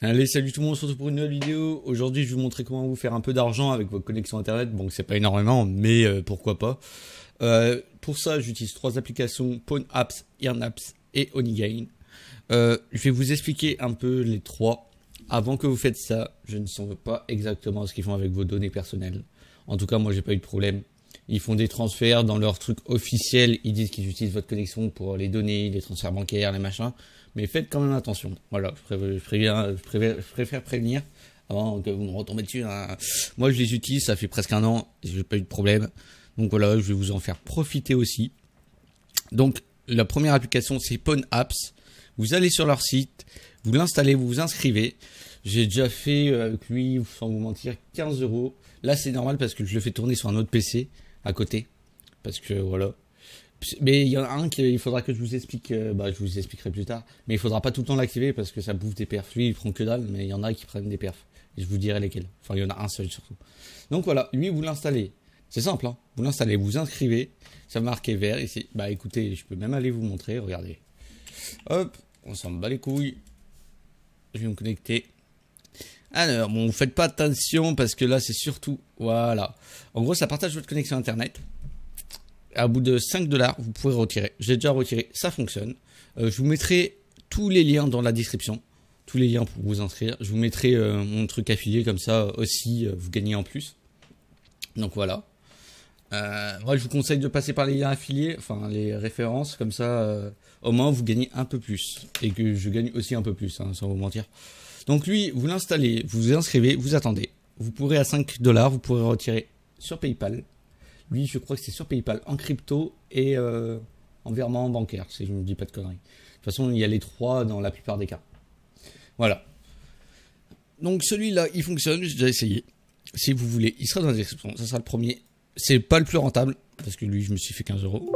Allez, salut tout le monde, surtout pour une nouvelle vidéo. Aujourd'hui, je vais vous montrer comment vous faire un peu d'argent avec votre connexion internet. Bon, c'est pas énormément, mais euh, pourquoi pas. Euh, pour ça, j'utilise trois applications, Pawn Apps, Earn Apps et Onigain. Euh, je vais vous expliquer un peu les trois. Avant que vous faites ça, je ne sais pas exactement ce qu'ils font avec vos données personnelles. En tout cas, moi, j'ai pas eu de problème. Ils font des transferts dans leur truc officiel. Ils disent qu'ils utilisent votre connexion pour les données, les transferts bancaires, les machins. Mais faites quand même attention. Voilà, je, préfère prévenir avant que vous me retombez dessus. Hein. Moi, je les utilise, ça fait presque un an, je n'ai pas eu de problème. Donc voilà, je vais vous en faire profiter aussi. Donc, la première application, c'est PwnApps, Vous allez sur leur site, vous l'installez, vous vous inscrivez. J'ai déjà fait euh, avec lui, sans vous mentir, 15 euros. Là, c'est normal parce que je le fais tourner sur un autre PC à côté. Parce que voilà. Mais il y en a un qu'il faudra que je vous explique, euh, bah, je vous expliquerai plus tard. Mais il faudra pas tout le temps l'activer parce que ça bouffe des perfs. Lui, il prend que dalle, mais il y en a qui prennent des perfs. Et je vous dirai lesquels. Enfin, il y en a un seul surtout. Donc voilà, lui, vous l'installez. C'est simple, hein. Vous l'installez, vous inscrivez. Ça marquez vert ici. Bah écoutez, je peux même aller vous montrer, regardez. Hop, on s'en bat les couilles. Je vais me connecter. Alors, bon, faites pas attention parce que là, c'est surtout. Voilà. En gros, ça partage votre connexion internet. À bout de 5 dollars, vous pouvez retirer. J'ai déjà retiré, ça fonctionne. Euh, je vous mettrai tous les liens dans la description. Tous les liens pour vous inscrire. Je vous mettrai euh, mon truc affilié comme ça aussi, euh, vous gagnez en plus. Donc voilà. moi, je vous conseille de passer par les liens affiliés, enfin les références, comme ça, au moins vous gagnez un peu plus. Et que je gagne aussi un peu plus, hein, sans vous mentir. Donc lui, vous l'installez, vous vous inscrivez, vous attendez. Vous pourrez à 5 dollars, vous pourrez retirer sur PayPal. Lui, je crois que c'est sur PayPal, en crypto et euh, en virement bancaire, si je ne dis pas de conneries. De toute façon, il y a les trois dans la plupart des cas. Voilà. Donc celui-là, il fonctionne, j'ai déjà essayé. Si vous voulez, il sera dans les exceptions. ça sera le premier. C'est pas le plus rentable, parce que lui, je me suis fait 15 euros.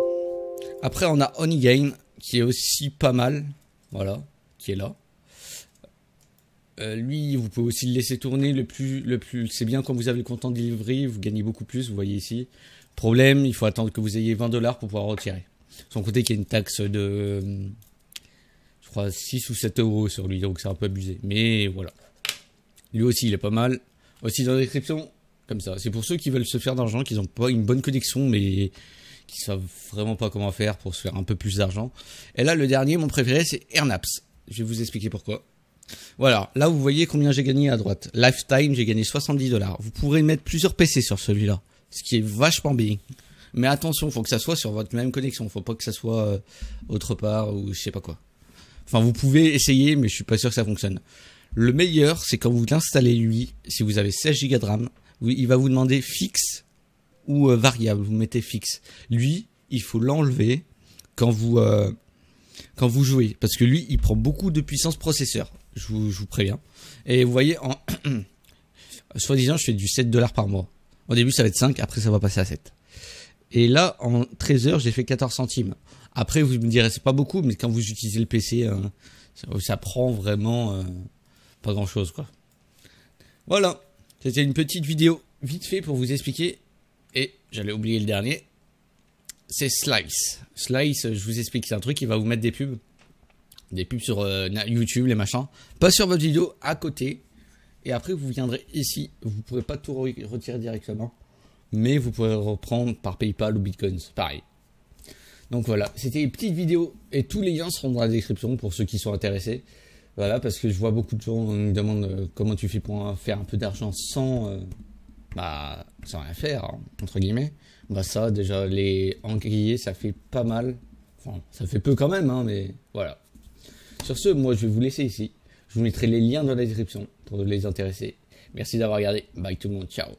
Après, on a Onigame, qui est aussi pas mal, voilà, qui est là. Euh, lui, vous pouvez aussi le laisser tourner le plus, le plus. C'est bien quand vous avez le comptant livrer, vous gagnez beaucoup plus, vous voyez ici. Problème, il faut attendre que vous ayez 20 dollars pour pouvoir retirer. Son compter qu'il y a une taxe de, je crois, 6 ou 7 euros sur lui, donc c'est un peu abusé. Mais voilà. Lui aussi, il est pas mal. Aussi dans la description, comme ça. C'est pour ceux qui veulent se faire d'argent, qui n'ont pas une bonne connexion, mais qui savent vraiment pas comment faire pour se faire un peu plus d'argent. Et là, le dernier, mon préféré, c'est Airnaps. Je vais vous expliquer pourquoi. Voilà, là vous voyez combien j'ai gagné à droite. Lifetime, j'ai gagné 70 dollars. Vous pourrez mettre plusieurs PC sur celui-là, ce qui est vachement bien. Mais attention, faut que ça soit sur votre même connexion, faut pas que ça soit euh, autre part ou je sais pas quoi. Enfin, vous pouvez essayer, mais je suis pas sûr que ça fonctionne. Le meilleur, c'est quand vous l'installez lui, si vous avez 16 Go de RAM, il va vous demander fixe ou euh, variable. Vous mettez fixe. Lui, il faut l'enlever quand vous euh, quand vous jouez, parce que lui, il prend beaucoup de puissance processeur. Je vous, préviens. Et vous voyez, en soi-disant, je fais du 7 dollars par mois. Au début, ça va être 5, après, ça va passer à 7. Et là, en 13 heures, j'ai fait 14 centimes. Après, vous me direz, c'est pas beaucoup, mais quand vous utilisez le PC, euh, ça, prend vraiment euh, pas grand-chose, quoi. Voilà, c'était une petite vidéo vite fait pour vous expliquer. Et j'allais oublier le dernier. C'est Slice. Slice, je vous explique, c'est un truc qui va vous mettre des pubs des pubs sur euh, YouTube, les machins. Pas sur votre vidéo, à côté. Et après, vous viendrez ici. Vous ne pourrez pas tout retirer directement. Mais vous pourrez reprendre par PayPal ou Bitcoin. Pareil. Donc voilà, c'était une petite vidéo. Et tous les liens seront dans la description pour ceux qui sont intéressés. Voilà, parce que je vois beaucoup de gens me demandent euh, comment tu fais pour euh, faire un peu d'argent sans, bah, sans rien faire, hein, entre guillemets. Bah ça, déjà, les engrillés, ça fait pas mal. Enfin, ça fait peu quand même, hein, mais voilà. Sur ce, moi je vais vous laisser ici. Je vous mettrai les liens dans la description pour les intéresser. Merci d'avoir regardé. Bye tout le monde. Ciao.